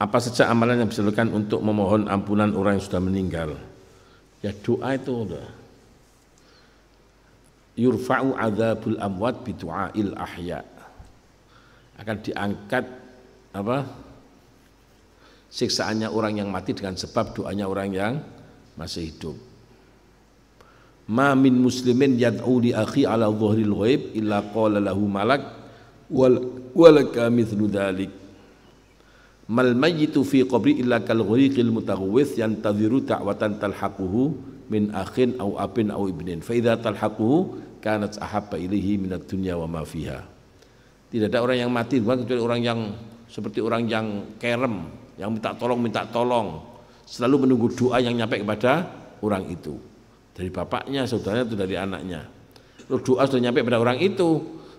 apa saja amalan yang disalurkan untuk memohon ampunan orang yang sudah meninggal. Ya doa itu udah. Yurfa'u adzabul amwat bi du'ail ahya. Akan diangkat apa? Siksaannya orang yang mati dengan sebab doanya orang yang masih hidup. Ma min muslimin yad'u li akhi ala dhuhril ghaib illa qala lahu malak wal walaka mithlu dhalik mal mayyitu fi qabri illa kal ghuriqil mutaghwis yantaziru ta'watan talhaquhu min akhin aw abin aw ibnin fa idza talhaquhu kanat ahabba ilaihi ad dunya wa ma fiha tidak ada orang yang mati bukan kecuali orang yang seperti orang yang kerem yang minta tolong minta tolong selalu menunggu doa yang nyampe kepada orang itu dari bapaknya saudaranya atau dari anaknya Lalu doa sudah nyampe pada orang itu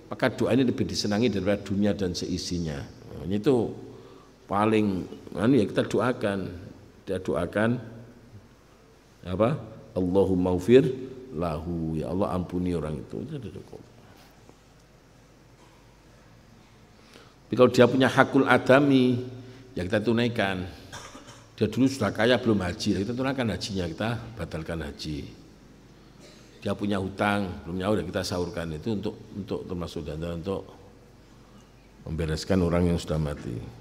maka doa ini lebih disenangi daripada dunia dan seisinya nah, itu paling anu ya kita doakan kita doakan apa Allahumma ufir lahu ya Allah ampuni orang itu itu cukup tapi kalau dia punya hakul adami ya kita tunaikan dia dulu sudah kaya belum haji ya kita tunaikan hajinya kita batalkan haji dia punya hutang belum nyawa ya kita sahurkan itu untuk untuk termasuk dan untuk membereskan orang yang sudah mati.